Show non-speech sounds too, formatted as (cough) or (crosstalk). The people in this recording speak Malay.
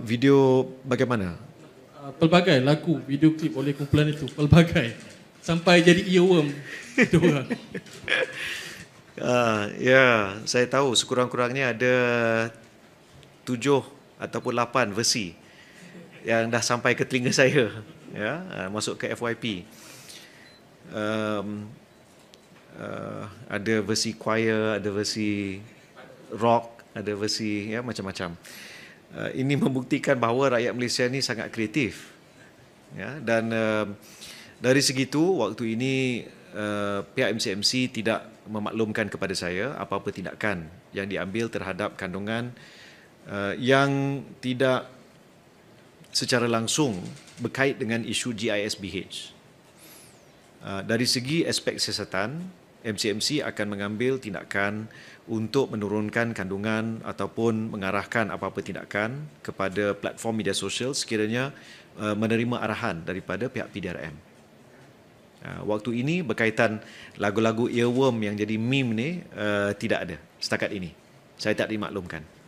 video bagaimana? Ah, pelbagai laku video klip oleh kumpulan itu pelbagai sampai jadi earworm itu uh, (laughs) ya yeah, saya tahu sekurang-kurangnya ada tujuh ataupun lapan versi yang dah sampai ke telinga saya ya yeah, uh, masuk ke FYP um, uh, ada versi choir ada versi rock ada versi ya yeah, macam-macam uh, Eh, ini membuktikan bahawa rakyat Malaysia ini sangat kreatif. Ya, dan uh, dari segitu waktu ini uh, pihak MCMC tidak memaklumkan kepada saya apa-apa tindakan yang diambil terhadap kandungan uh, yang tidak secara langsung berkait dengan isu GISBH. Uh, dari segi aspek siasatan, MCMC akan mengambil tindakan untuk menurunkan kandungan ataupun mengarahkan apa-apa tindakan kepada platform media sosial sekiranya uh, menerima arahan daripada pihak PDRM. Uh, waktu ini berkaitan lagu-lagu earworm yang jadi meme ni uh, tidak ada setakat ini. Saya tak dimaklumkan.